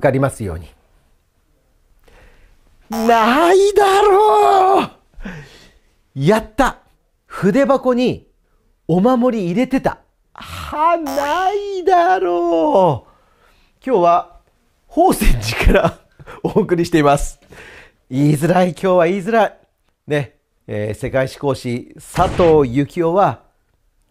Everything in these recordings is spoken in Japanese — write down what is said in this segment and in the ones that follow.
受かりますように。ないだろうやった筆箱にお守り入れてた。は、ないだろう今日は、宝泉寺から お送りしています。言いづらい、今日は言いづらい。ね、えー、世界史講師佐藤幸雄は、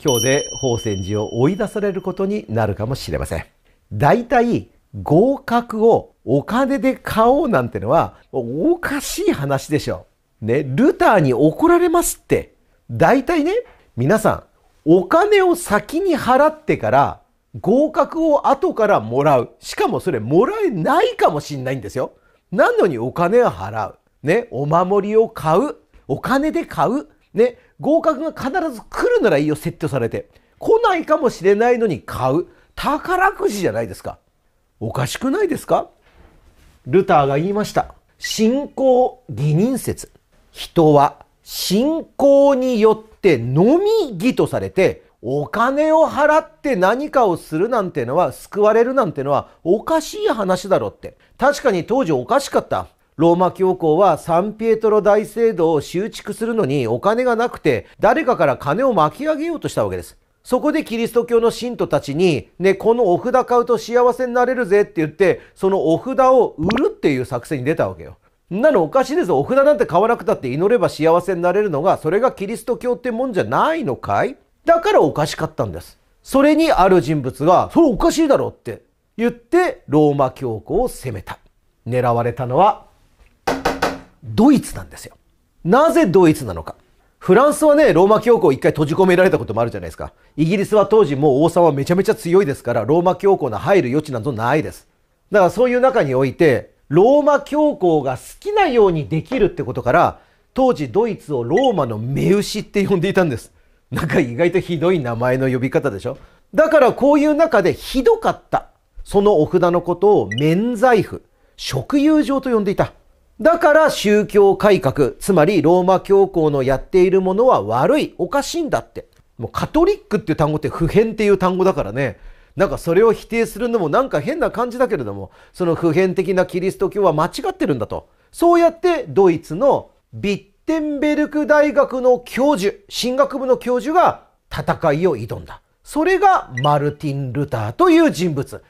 今日で宝泉寺を追い出されることになるかもしれません。大体、合格をお金で買おうなんてのはおかしい話でしょ。ね、ルターに怒られますって。大体ね、皆さん、お金を先に払ってから合格を後からもらう。しかもそれもらえないかもしんないんですよ。なのにお金を払う。ね、お守りを買う。お金で買う。ね、合格が必ず来るならいいよ、セットされて。来ないかもしれないのに買う。宝くじじゃないですか。おかしくないですかルターが言いました。信仰義人説。人は信仰によってのみ義とされて、お金を払って何かをするなんてのは救われるなんてのはおかしい話だろって。確かに当時おかしかった。ローマ教皇はサンピエトロ大聖堂を修築するのにお金がなくて誰かから金を巻き上げようとしたわけです。そこでキリスト教の信徒たちに、ね、このお札買うと幸せになれるぜって言って、そのお札を売るっていう作戦に出たわけよ。なのおかしいですお札なんて買わなくたって祈れば幸せになれるのが、それがキリスト教ってもんじゃないのかいだからおかしかったんです。それにある人物が、それおかしいだろって言って、ローマ教皇を攻めた。狙われたのは、ドイツなんですよ。なぜドイツなのか。フランスはね、ローマ教皇一回閉じ込められたこともあるじゃないですか。イギリスは当時もう王様めちゃめちゃ強いですから、ローマ教皇の入る余地などないです。だからそういう中において、ローマ教皇が好きなようにできるってことから、当時ドイツをローマの目牛って呼んでいたんです。なんか意外とひどい名前の呼び方でしょだからこういう中でひどかった。そのお札のことを免罪符、食友状と呼んでいた。だから宗教改革、つまりローマ教皇のやっているものは悪い、おかしいんだって。もうカトリックっていう単語って普遍っていう単語だからね。なんかそれを否定するのもなんか変な感じだけれども、その普遍的なキリスト教は間違ってるんだと。そうやってドイツのビッテンベルク大学の教授、神学部の教授が戦いを挑んだ。それがマルティン・ルターという人物。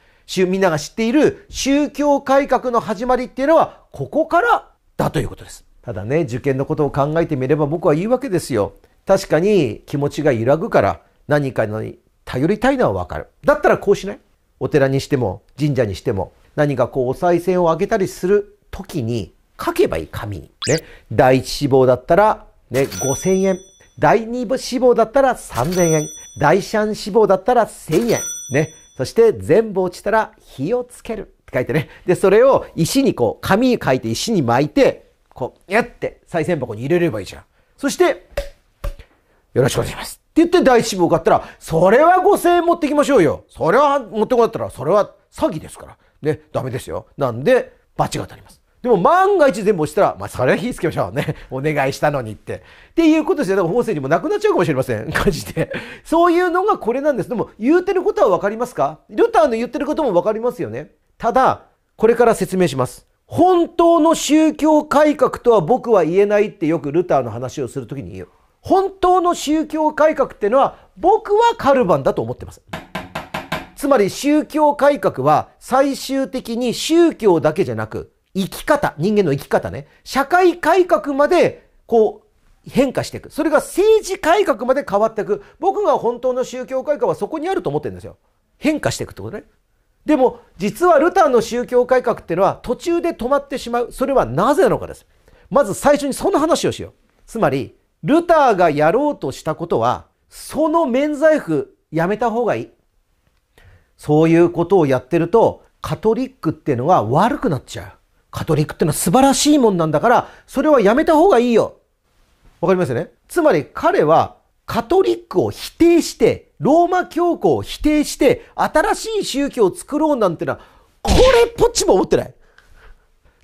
みんなが知っている宗教改革の始まりっていうのは、ここからだということです。ただね、受験のことを考えてみれば僕は言うわけですよ。確かに気持ちが揺らぐから何かに頼りたいのはわかる。だったらこうしないお寺にしても神社にしても何かこうお賽銭をあげたりする時に書けばいい紙に。ね。第一志望だったらね、5000円。第二志望だったら3000円。第三志望だったら1000円。ね。そして全部落ちたら火をつけるって書いてね。で、それを石にこう、紙に書いて石に巻いて、こう、やって、再銭箱に入れればいいじゃん。そして、よろしくお願いします。って言って第一志望受かったら、それは5000円持ってきましょうよ。それは持ってこなかったら、それは詐欺ですから。ね、ダメですよ。なんで、罰が当たります。でも万が一全部落ちたら、まあ、それは火つけましょうね。お願いしたのにって。っていうことですよ。だから本線にもなくなっちゃうかもしれません。感じて。そういうのがこれなんです。でも、言うてることはわかりますかルターの言ってることもわかりますよね。ただ、これから説明します。本当の宗教改革とは僕は言えないってよくルターの話をするときに言う。本当の宗教改革ってのは僕はカルバンだと思ってます。つまり宗教改革は最終的に宗教だけじゃなく生き方、人間の生き方ね、社会改革まで、こう、変化していく。それが政治改革まで変わっていく。僕が本当の宗教改革はそこにあると思ってるんですよ。変化していくってことね。でも、実はルターの宗教改革っていうのは途中で止まってしまう。それはなぜなのかです。まず最初にその話をしよう。つまり、ルターがやろうとしたことは、その免罪符やめた方がいい。そういうことをやってると、カトリックっていうのは悪くなっちゃう。カトリックってのは素晴らしいもんなんだから、それはやめた方がいいよ。わかりますよねつまり彼はカトリックを否定して、ローマ教皇を否定して、新しい宗教を作ろうなんてのは、これっぽっちも思ってない。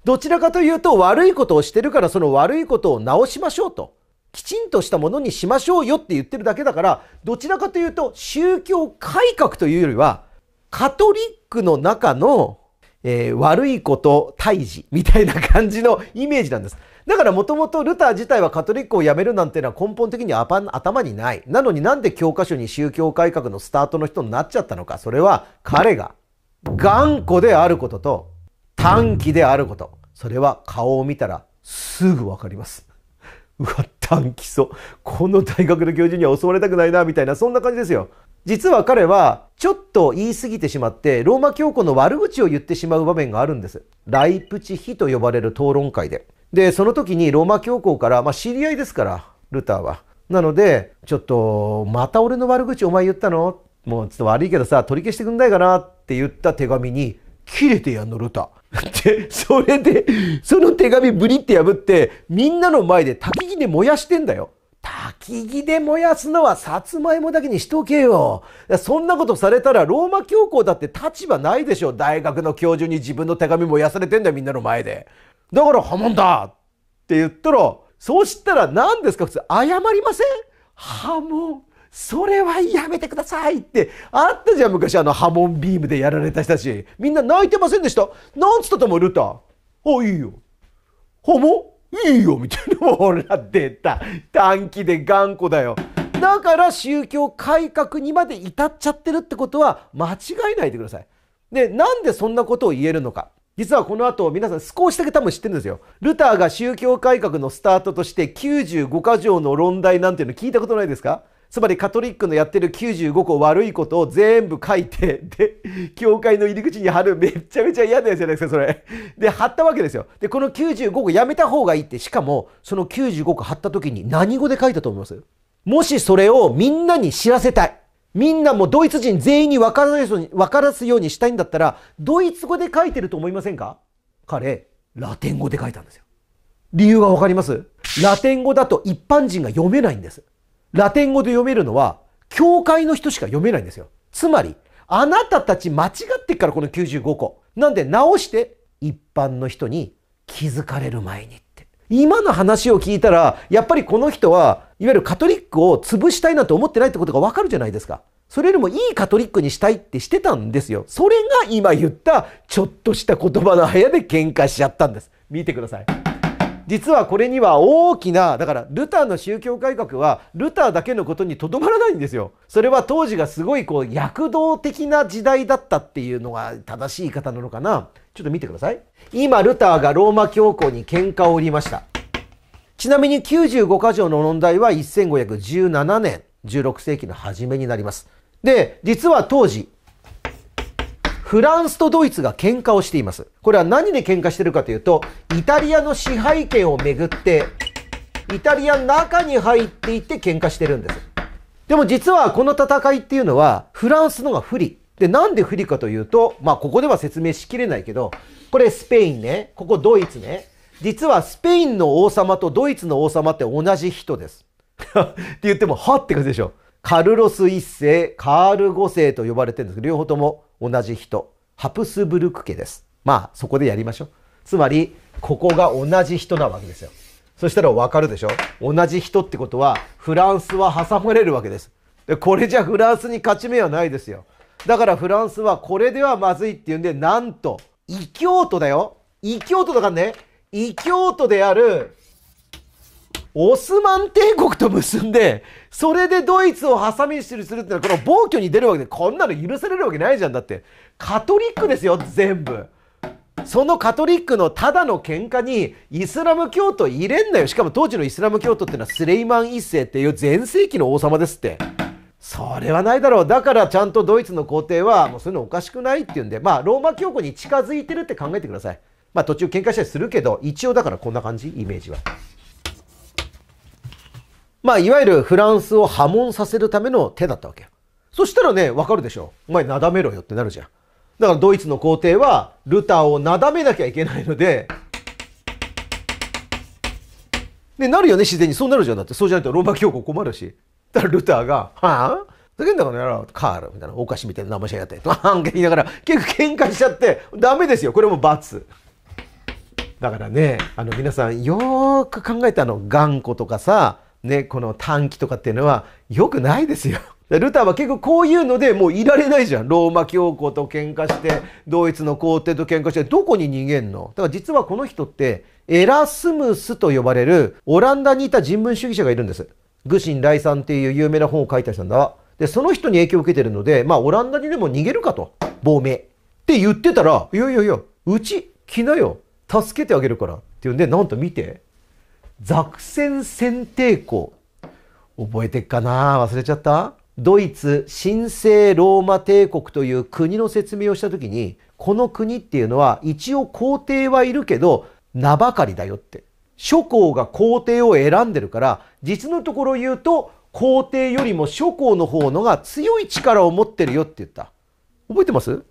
どちらかというと悪いことをしてるからその悪いことを直しましょうと。きちんとしたものにしましょうよって言ってるだけだから、どちらかというと宗教改革というよりは、カトリックの中のえー、悪いこと退治みたいな感じのイメージなんです。だからもともとルター自体はカトリックを辞めるなんていうのは根本的に頭にない。なのになんで教科書に宗教改革のスタートの人になっちゃったのか。それは彼が頑固であることと短期であること。それは顔を見たらすぐわかります。うわ、短期そう。この大学の教授には襲われたくないな、みたいな、そんな感じですよ。実は彼はちょっと言い過ぎてしまってローマ教皇の悪口を言ってしまう場面があるんです。ライプチヒと呼ばれる討論会で。で、その時にローマ教皇から、まあ、知り合いですから、ルターは。なので、ちょっと、また俺の悪口お前言ったのもうちょっと悪いけどさ、取り消してくんないかなって言った手紙に、切れてやんの、ルター。で、それで、その手紙ブリって破って、みんなの前で焚き火で燃やしてんだよ。焚き木で燃やすのはさつまいもだけにしとけよ。そんなことされたらローマ教皇だって立場ないでしょ。大学の教授に自分の手紙燃やされてんだよ、みんなの前で。だから破門だって言ったら、そうしたら何ですか普通謝りません破門。それはやめてくださいってあったじゃん昔あの波紋ビームでやられた人たちみんな泣いてませんでしたなんつったと思うルターあいいよ破門いいよみたいなほら出た短期で頑固だよだから宗教改革にまで至っちゃってるってことは間違いないでくださいでなんでそんなことを言えるのか実はこの後皆さん少しだけ多分知ってるんですよルターが宗教改革のスタートとして95か条の論題なんていうの聞いたことないですかつまりカトリックのやってる95個悪いことを全部書いて、で、教会の入り口に貼る、めちゃめちゃ嫌なやつじゃないですか、それ。で、貼ったわけですよ。で、この95個やめた方がいいって、しかも、その95個貼った時に何語で書いたと思いますもしそれをみんなに知らせたい。みんなもドイツ人全員に分からす分からすようにしたいんだったら、ドイツ語で書いてると思いませんか彼、ラテン語で書いたんですよ。理由がわかりますラテン語だと一般人が読めないんです。ラテン語で読めるのは、教会の人しか読めないんですよ。つまり、あなたたち間違ってっからこの95個。なんで直して一般の人に気づかれる前にって。今の話を聞いたら、やっぱりこの人は、いわゆるカトリックを潰したいなんて思ってないってことがわかるじゃないですか。それよりもいいカトリックにしたいってしてたんですよ。それが今言ったちょっとした言葉の早で喧嘩しちゃったんです。見てください。実はこれには大きなだからルターの宗教改革はルターだけのことにとどまらないんですよ。それは当時がすごいこう躍動的な時代だったっていうのが正しい言い方なのかな。ちょっと見てください。今ルターがローマ教皇に喧嘩を売りました。ちなみに95箇条の問題は1517年16世紀の初めになります。で実は当時フランスとドイツが喧嘩をしています。これは何で喧嘩してるかというと、イタリアの支配権をめぐって、イタリアの中に入っていって喧嘩してるんです。でも実はこの戦いっていうのは、フランスのが不利。で、なんで不利かというと、まあ、ここでは説明しきれないけど、これスペインね、ここドイツね。実はスペインの王様とドイツの王様って同じ人です。って言っても、はって感じでしょ。カルロス1世、カール5世と呼ばれてるんですけど、両方とも同じ人、ハプスブルク家です。まあ、そこでやりましょう。つまり、ここが同じ人なわけですよ。そしたらわかるでしょ同じ人ってことは、フランスは挟まれるわけです。でこれじゃフランスに勝ち目はないですよ。だからフランスはこれではまずいっていうんで、なんと、異教徒だよ。異教徒だからね、異教徒であるオスマン帝国と結んで、それでドイツを挟みにするってのは、この暴挙に出るわけで、こんなの許されるわけないじゃんだって。カトリックですよ、全部。そのカトリックのただの喧嘩にイスラム教徒入れんなよ。しかも当時のイスラム教徒ってのはスレイマン一世っていう全盛期の王様ですって。それはないだろう。だからちゃんとドイツの皇帝はもうそういうのおかしくないっていうんで、まあローマ教皇に近づいてるって考えてください。まあ途中喧嘩したりするけど、一応だからこんな感じ、イメージは。まあ、いわゆるフランスを破門させるための手だったわけそしたらね、わかるでしょ。お前、なだめろよってなるじゃん。だからドイツの皇帝は、ルターをなだめなきゃいけないので、で、なるよね、自然に。そうなるじゃん。だって、そうじゃないとローマ教皇困るし。だからルターが、はぁだけんだからやろう、カールみたいな、お菓子みたいな生しやがって、とて言いながら、結構喧嘩しちゃって、ダメですよ。これも罰。だからね、あの皆さんよーく考えたの、頑固とかさ、ね、この短期とかっていうのは良くないですよ。ルターは結構こういうのでもういられないじゃん。ローマ教皇と喧嘩して、ドイツの皇帝と喧嘩して、どこに逃げんのだから実はこの人って、エラスムスと呼ばれるオランダにいた人文主義者がいるんです。ン・ライさんっていう有名な本を書いた人なんだ。で、その人に影響を受けてるので、まあオランダにでも逃げるかと。亡命。って言ってたら、いやいやいや、うち来なよ。助けてあげるから。っていうんで、なんと見て。ザクセン選定校。覚えてっかな忘れちゃったドイツ神聖ローマ帝国という国の説明をした時に、この国っていうのは一応皇帝はいるけど、名ばかりだよって。諸侯が皇帝を選んでるから、実のところ言うと、皇帝よりも諸侯の方のが強い力を持ってるよって言った。覚えてます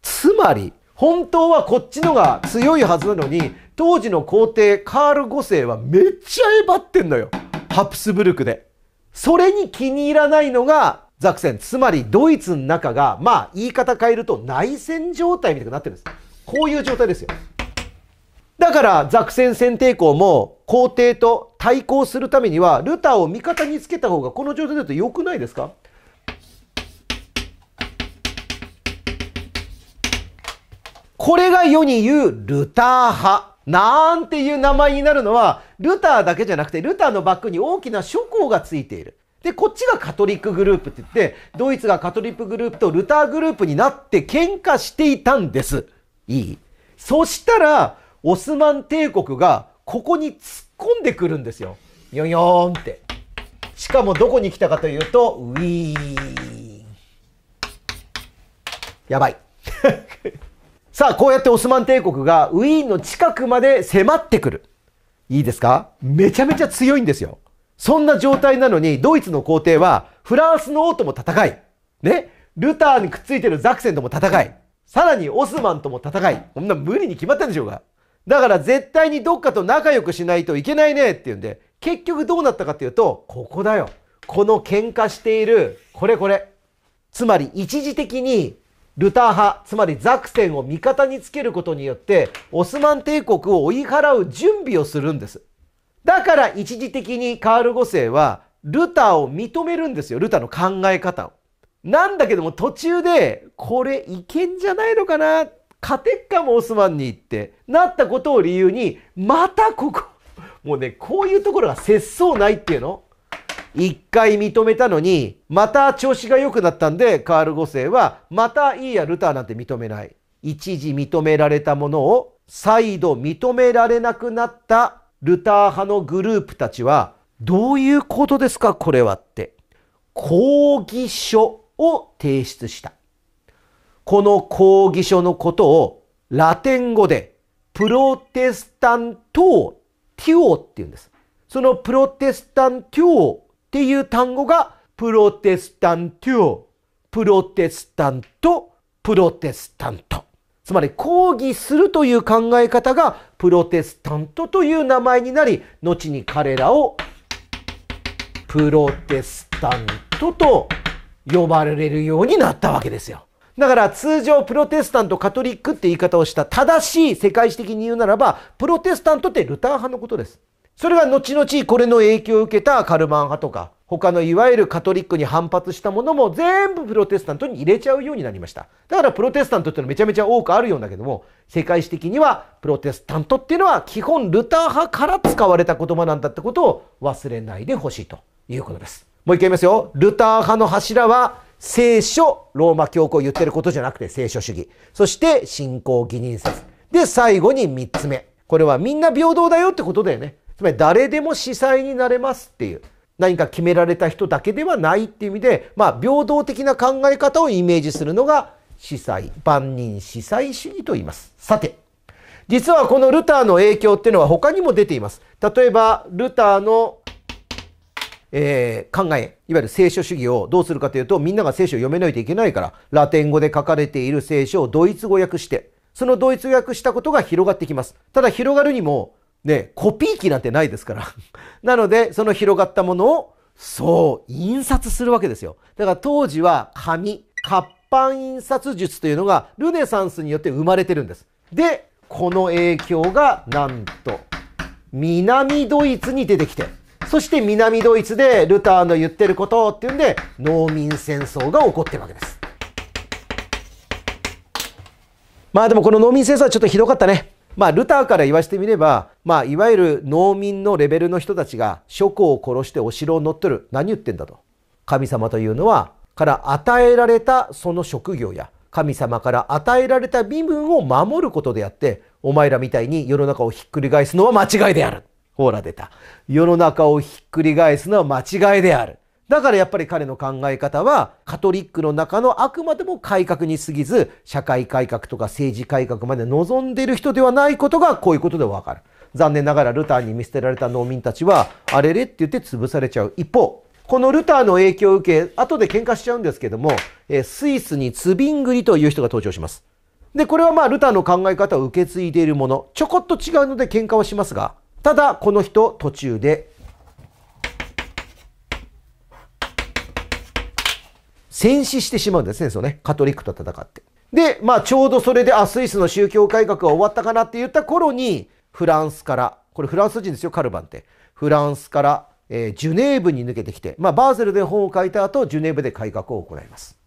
つまり、本当はこっちのが強いはずなのに、当時の皇帝カール5世はめっちゃエバってんのよ。ハプスブルクで。それに気に入らないのがザクセン。つまりドイツの中が、まあ言い方変えると内戦状態みたいになってるんです。こういう状態ですよ。だからザクセン選定校も皇帝と対抗するためにはルターを味方につけた方がこの状態だと良くないですかこれが世に言うルター派。なんていう名前になるのは、ルターだけじゃなくて、ルターのバックに大きな諸侯がついている。で、こっちがカトリックグループって言って、ドイツがカトリックグループとルターグループになって喧嘩していたんです。いいそしたら、オスマン帝国がここに突っ込んでくるんですよ。ヨヨーンって。しかもどこに来たかというと、ウィーン。やばい。さあ、こうやってオスマン帝国がウィーンの近くまで迫ってくる。いいですかめちゃめちゃ強いんですよ。そんな状態なのに、ドイツの皇帝は、フランスの王とも戦い。ねルターにくっついてるザクセンとも戦い。さらにオスマンとも戦い。こんな無理に決まったんでしょうが。だから絶対にどっかと仲良くしないといけないねっていうんで、結局どうなったかっていうと、ここだよ。この喧嘩している、これこれ。つまり一時的にルター派、つまりザクセンを味方につけることによって、オスマン帝国を追い払う準備をするんです。だから一時的にカール5世は、ルターを認めるんですよ。ルターの考え方を。なんだけども途中で、これいけんじゃないのかな勝てっかもオスマンにってなったことを理由に、またここ、もうね、こういうところが節操ないっていうの一回認めたのに、また調子が良くなったんで、カール5世は、またいいや、ルターなんて認めない。一時認められたものを、再度認められなくなったルター派のグループたちは、どういうことですか、これはって。抗議書を提出した。この抗議書のことを、ラテン語で、プロテスタント・ティオって言うんです。そのプロテスタントっていう単語がプロテスタント、プロテスタント、プロテスタント。つまり抗議するという考え方がプロテスタントという名前になり、後に彼らをプロテスタントと呼ばれるようになったわけですよ。だから通常プロテスタント、カトリックって言い方をした正しい世界史的に言うならば、プロテスタントってルター派のことです。それが後々これの影響を受けたカルマン派とか、他のいわゆるカトリックに反発したものも全部プロテスタントに入れちゃうようになりました。だからプロテスタントってのはめちゃめちゃ多くあるようだけども、世界史的にはプロテスタントっていうのは基本ルター派から使われた言葉なんだってことを忘れないでほしいということです。もう一回言いますよ。ルター派の柱は聖書、ローマ教皇言ってることじゃなくて聖書主義。そして信仰義人説。で、最後に三つ目。これはみんな平等だよってことだよね。つまり誰でも司祭になれますっていう。何か決められた人だけではないっていう意味で、まあ、平等的な考え方をイメージするのが司祭、万人司祭主義と言います。さて、実はこのルターの影響っていうのは他にも出ています。例えば、ルターの、えー、考え、いわゆる聖書主義をどうするかというと、みんなが聖書を読めないといけないから、ラテン語で書かれている聖書をドイツ語訳して、そのドイツ語訳したことが広がってきます。ただ広がるにも、ね、コピー機なんてないですから なので、その広がったものを、そう、印刷するわけですよ。だから当時は紙、活版印刷術というのがルネサンスによって生まれてるんです。で、この影響がなんと、南ドイツに出てきて、そして南ドイツでルターの言ってることっていうんで、農民戦争が起こってるわけです。まあでもこの農民戦争はちょっとひどかったね。まあ、ルターから言わしてみれば、まあ、いわゆる農民のレベルの人たちが諸侯を殺してお城を乗っ取る。何言ってんだと。神様というのは、から与えられたその職業や、神様から与えられた身分を守ることであって、お前らみたいに世の中をひっくり返すのは間違いである。ほら出た。世の中をひっくり返すのは間違いである。だからやっぱり彼の考え方はカトリックの中のあくまでも改革に過ぎず社会改革とか政治改革まで望んでいる人ではないことがこういうことでわかる。残念ながらルターに見捨てられた農民たちはあれれって言って潰されちゃう。一方、このルターの影響を受け、後で喧嘩しちゃうんですけども、えスイスにツビングリという人が登場します。で、これはまあルターの考え方を受け継いでいるもの、ちょこっと違うので喧嘩はしますが、ただこの人途中で戦死してしまうんですね、そうね。カトリックと戦って。で、まあちょうどそれで、あ、スイスの宗教改革が終わったかなって言った頃に、フランスから、これフランス人ですよ、カルバンって。フランスから、えー、ジュネーブに抜けてきて、まあバーゼルで本を書いた後、ジュネーブで改革を行います。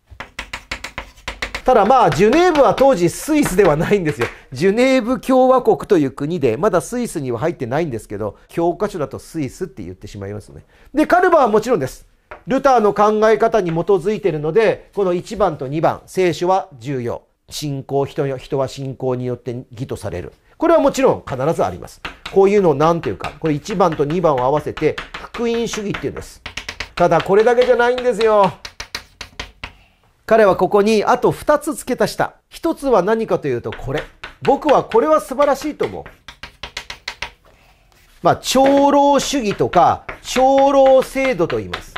ただまあ、ジュネーブは当時スイスではないんですよ。ジュネーブ共和国という国で、まだスイスには入ってないんですけど、教科書だとスイスって言ってしまいますね。で、カルバはもちろんです。ルターの考え方に基づいているので、この1番と2番、聖書は重要。信仰人、よ、人は信仰によって義とされる。これはもちろん必ずあります。こういうのを何ていうか、これ1番と2番を合わせて、福音主義っていうんです。ただこれだけじゃないんですよ。彼はここにあと2つ付け足した。1つは何かというとこれ。僕はこれは素晴らしいと思う。まあ、長老主義とか、長老制度と言います。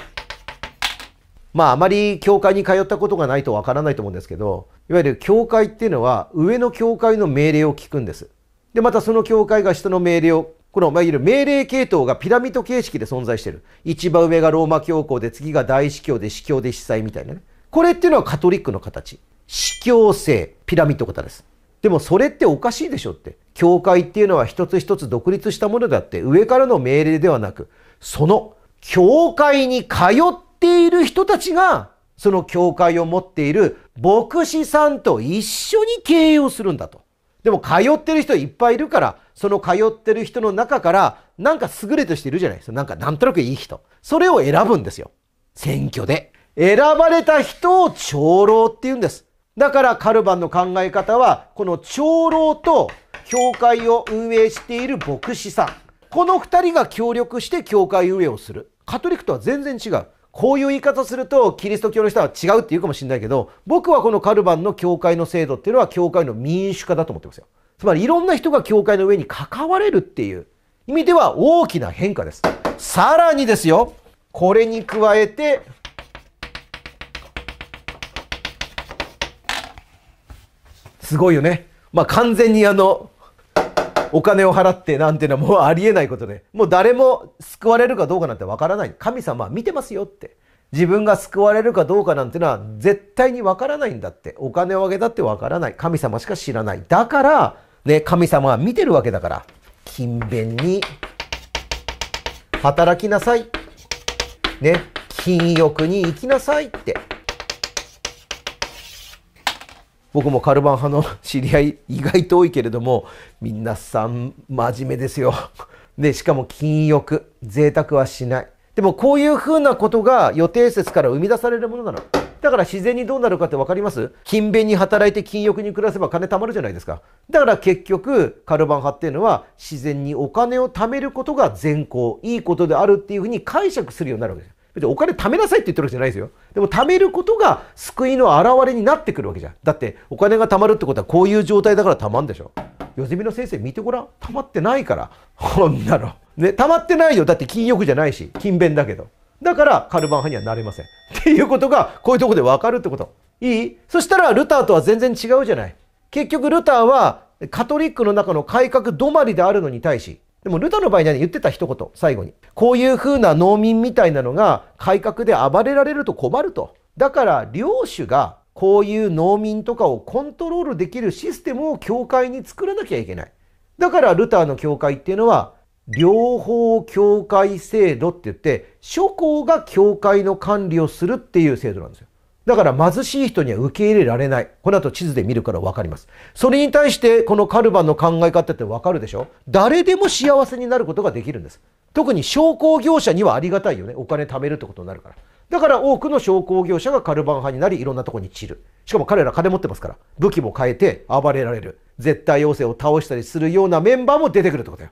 まああまり教会に通ったことがないとわからないと思うんですけど、いわゆる教会っていうのは上の教会の命令を聞くんです。で、またその教会が下の命令を、この、まあ、いわゆる命令系統がピラミッド形式で存在してる。一番上がローマ教皇で、次が大司教で、司教で司祭みたいなね。これっていうのはカトリックの形。司教制、ピラミッド型です。でもそれっておかしいでしょって。教会っていうのは一つ一つ独立したものであって、上からの命令ではなく、その教会に通っている人たちが、その教会を持っている牧師さんと一緒に経営をするんだと。でも通ってる人いっぱいいるから、その通ってる人の中から、なんか優れし人いるじゃないですか。なんかなんとなくいい人。それを選ぶんですよ。選挙で。選ばれた人を長老って言うんです。だからカルバンの考え方は、この長老と教会を運営している牧師さん。この二人が協力して教会運営をする。カトリックとは全然違う。こういう言い方するとキリスト教の人は違うって言うかもしれないけど僕はこのカルバンの教会の制度っていうのは教会の民主化だと思ってますよつまりいろんな人が教会の上に関われるっていう意味では大きな変化ですさらにですよこれに加えてすごいよねまあ完全にあのお金を払ってなんていうのはもうありえないことで、もう誰も救われるかどうかなんてわからない。神様は見てますよって。自分が救われるかどうかなんてのは絶対にわからないんだって。お金をあげたってわからない。神様しか知らない。だから、ね、神様は見てるわけだから、勤勉に働きなさい。ね、禁欲に行きなさいって。僕もカルバン派の知り合い意外と多いけれども皆さん真面目ですよ。でしかも禁欲贅沢はしない。でもこういうふうなことが予定説から生み出されるものなの。だから自然にどうなるかって分かります勤勉に働いて禁欲に暮らせば金貯まるじゃないですか。だから結局、カルバン派っていうのは自然にお金を貯めることが善行、いいことであるっていうふうに解釈するようになるわけです。別にお金貯めなさいって言ってるわけじゃないですよ。でも貯めることが救いの表れになってくるわけじゃん。だってお金が貯まるってことはこういう状態だから貯まんでしょ。よゼミの先生見てごらん。貯まってないから。こんなの。ね、溜まってないよ。だって禁欲じゃないし、勤勉だけど。だからカルバン派にはなれません。っていうことが、こういうとこでわかるってこと。いいそしたらルターとは全然違うじゃない。結局ルターはカトリックの中の改革止まりであるのに対し、でもルターの場合には、言ってた一言、最後に。こういうふうな農民みたいなのが改革で暴れられると困ると。だから領主がこういう農民とかをコントロールできるシステムを教会に作らなきゃいけない。だからルターの教会っていうのは、両方教会制度って言って、諸侯が教会の管理をするっていう制度なんですよ。だから貧しい人には受け入れられない。この後地図で見るから分かります。それに対してこのカルバンの考え方ってわかるでしょ誰でも幸せになることができるんです。特に商工業者にはありがたいよね。お金貯めるってことになるから。だから多くの商工業者がカルバン派になりいろんなとこに散る。しかも彼ら金持ってますから。武器も変えて暴れられる。絶対要請を倒したりするようなメンバーも出てくるってことよ。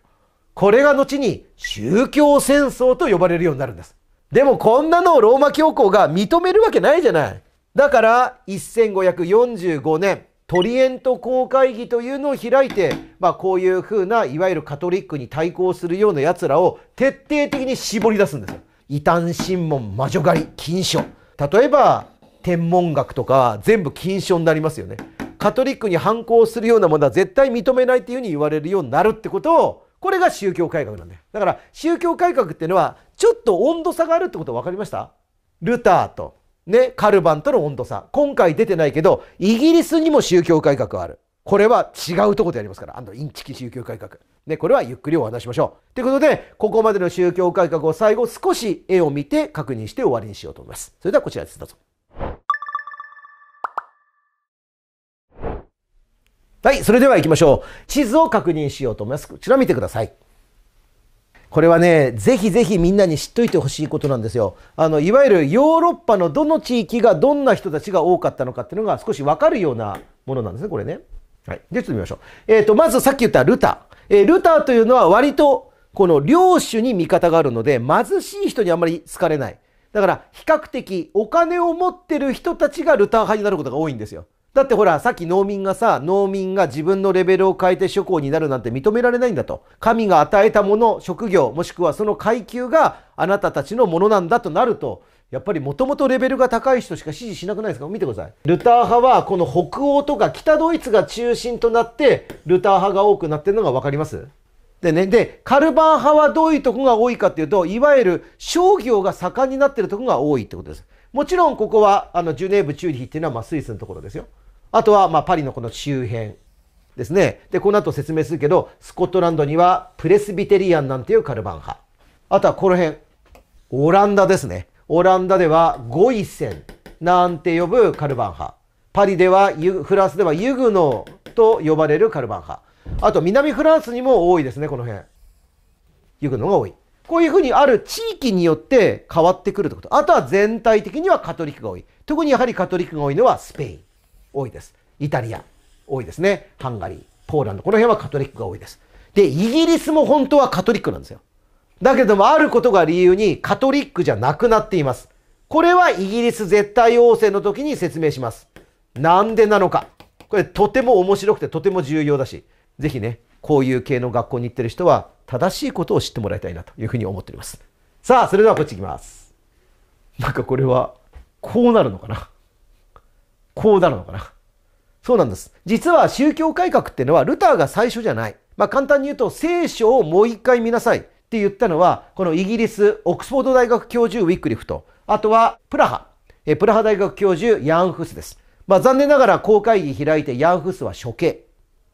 これが後に宗教戦争と呼ばれるようになるんです。でもこんなのをローマ教皇が認めるわけないじゃない。だから1545年トリエント公会議というのを開いて、まあ、こういうふうないわゆるカトリックに対抗するようなやつらを徹底的に絞り出すんですよ。異端審問魔女狩り禁書例えば天文学とか全部禁書になりますよね。カトリックに反抗するようなものは絶対認めないっていうふうに言われるようになるってことをこれが宗教改革なんだよ。だから宗教改革っていうのはちょっと温度差があるってこと分かりましたルターとね、カルバンとの温度差。今回出てないけど、イギリスにも宗教改革はある。これは違うとこでやりますから。あの、インチキ宗教改革。ね、これはゆっくりお話しましょう。ということで、ここまでの宗教改革を最後少し絵を見て確認して終わりにしようと思います。それではこちらです。どうぞ。はい、それでは行きましょう。地図を確認しようと思います。こちら見てください。これはね、ぜひぜひみんなに知っといてほしいことなんですよ。あの、いわゆるヨーロッパのどの地域がどんな人たちが多かったのかっていうのが少しわかるようなものなんですね、これね。はい。で、ちょっと見ましょう。えっ、ー、と、まずさっき言ったルター。えー、ルターというのは割と、この領主に味方があるので、貧しい人にあんまり好かれない。だから、比較的お金を持ってる人たちがルター派になることが多いんですよ。だってほら、さっき農民がさ、農民が自分のレベルを変えて諸侯になるなんて認められないんだと。神が与えたもの、職業、もしくはその階級があなたたちのものなんだとなると、やっぱりもともとレベルが高い人しか支持しなくないですか見てください。ルター派は、この北欧とか北ドイツが中心となって、ルター派が多くなってるのがわかりますでね、で、カルバン派はどういうとこが多いかっていうと、いわゆる商業が盛んになってるとこが多いってことです。もちろんここは、あの、ジュネーブ、チューリヒっていうのは、まあ、スイスのところですよ。あとはまパリのこの周辺ですね。で、この後説明するけど、スコットランドにはプレスビテリアンなんていうカルバン派。あとはこの辺、オランダですね。オランダではゴイセンなんて呼ぶカルバン派。パリでは、フランスではユグノーと呼ばれるカルバン派。あと南フランスにも多いですね、この辺。ユグノーが多い。こういうふうにある地域によって変わってくるってこと。あとは全体的にはカトリックが多い。特にやはりカトリックが多いのはスペイン。多いです。イタリア、多いですね。ハンガリー、ポーランド、この辺はカトリックが多いです。で、イギリスも本当はカトリックなんですよ。だけども、あることが理由にカトリックじゃなくなっています。これはイギリス絶対王政の時に説明します。なんでなのか。これとても面白くてとても重要だし、ぜひね、こういう系の学校に行ってる人は正しいことを知ってもらいたいなというふうに思っております。さあ、それではこっち行きます。なんかこれは、こうなるのかな。こうなるのかな。そうなんです。実は宗教改革っていうのはルターが最初じゃない。まあ簡単に言うと聖書をもう一回見なさいって言ったのは、このイギリス、オックスフォード大学教授ウィックリフと、あとはプラハ、えプラハ大学教授ヤンフスです。まあ残念ながら公会議開いてヤンフスは処刑。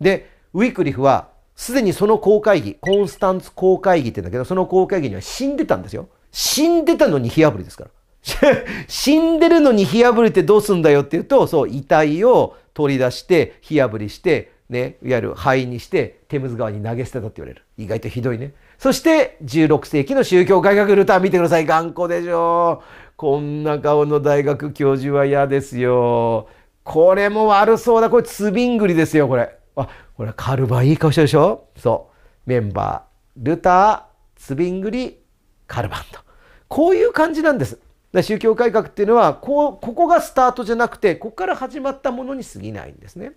で、ウィックリフはすでにその公会議、コンスタンツ公会議って言うんだけど、その公会議には死んでたんですよ。死んでたのに火あぶりですから。死んでるのに火破りってどうすんだよっていうと、そう、遺体を取り出して、火破りして、ね、いわゆる灰にして、テムズ川に投げ捨てたって言われる。意外とひどいね。そして、16世紀の宗教改革ルター見てください。頑固でしょこんな顔の大学教授は嫌ですよ。これも悪そうだ。これ、ツビングリですよ、これ。あ、これ、カルバンいい顔してるでしょそう。メンバー、ルター、ツビングリ、カルバンと。こういう感じなんです。宗教改革っていうのはこここがスタートじゃなくてここから始まったものに過ぎないんですね。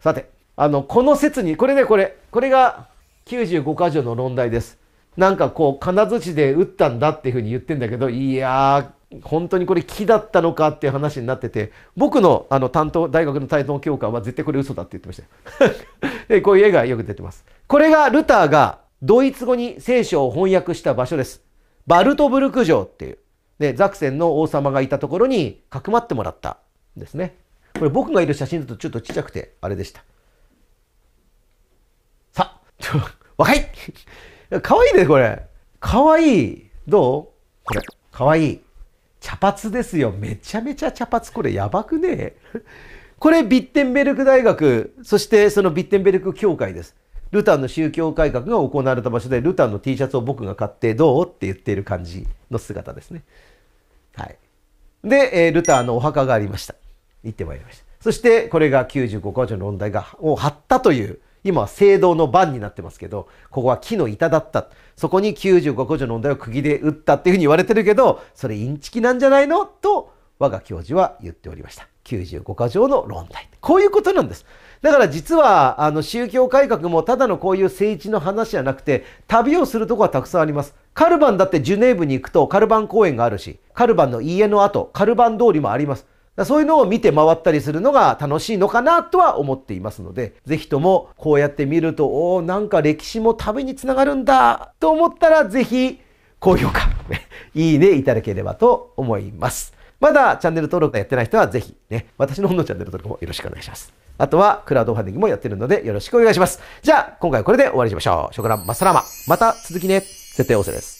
さてあのこの説にこれねこれこれが95箇条の論題です。なんかこう金槌で打ったんだっていうふうに言ってんだけどいや本当にこれ木だったのかっていう話になってて僕のあの担当大学の担当教官は絶対これ嘘だって言ってましたよ こういう絵がよく出てますこれがルターがドイツ語に聖書を翻訳した場所ですバルトブルク城っていうで、ザクセンの王様がいたところにかくまってもらったんですね。これ僕がいる写真だとちょっとちっちゃくて、あれでした。さ、ちょ、若い可愛いね、これ。可愛い。い。どうこれ。可愛い。い。茶髪ですよ。めちゃめちゃ茶髪。これやばくね これ、ビッテンベルク大学、そしてそのビッテンベルク協会です。ルタンの宗教改革が行われた場所で、ルタンの T シャツを僕が買ってどうって言っている感じの姿ですね。はい。で、えー、ルターのお墓がありました。行ってまいりました。そして、これが95箇所の論題がを張ったという、今は聖堂の番になってますけど、ここは木の板だった。そこに95箇所の問題を釘で打ったっていうふうに言われてるけど、それインチキなんじゃないのと、我が教授は言っておりました。95箇条の論題。こういうことなんです。だから実はあの宗教改革もただのこういう政治の話じゃなくて旅をするとこはたくさんあります。カルバンだってジュネーブに行くとカルバン公園があるしカルバンの家の後カルバン通りもあります。そういうのを見て回ったりするのが楽しいのかなとは思っていますので、ぜひともこうやって見ると、おお、なんか歴史も旅につながるんだと思ったら、ぜひ高評価、いいねいただければと思います。まだチャンネル登録やってない人はぜひね、私の方のチャンネル登録もよろしくお願いします。あとはクラウドファンディングもやってるのでよろしくお願いします。じゃあ、今回はこれで終わりにしましょう。ショコラマスラマ。また続きね。設定オーセです。